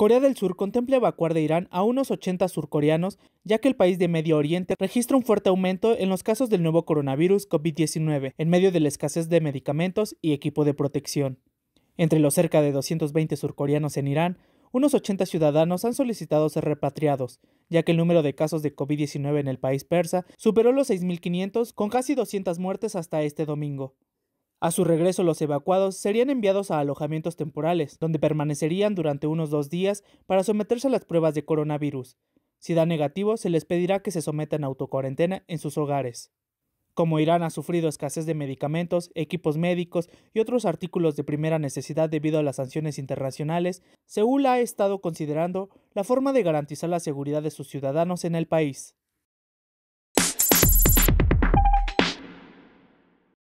Corea del Sur contempla evacuar de Irán a unos 80 surcoreanos, ya que el país de Medio Oriente registra un fuerte aumento en los casos del nuevo coronavirus COVID-19, en medio de la escasez de medicamentos y equipo de protección. Entre los cerca de 220 surcoreanos en Irán, unos 80 ciudadanos han solicitado ser repatriados, ya que el número de casos de COVID-19 en el país persa superó los 6.500, con casi 200 muertes hasta este domingo. A su regreso, los evacuados serían enviados a alojamientos temporales, donde permanecerían durante unos dos días para someterse a las pruebas de coronavirus. Si da negativo, se les pedirá que se sometan a autocuarentena en sus hogares. Como Irán ha sufrido escasez de medicamentos, equipos médicos y otros artículos de primera necesidad debido a las sanciones internacionales, Seúl ha estado considerando la forma de garantizar la seguridad de sus ciudadanos en el país.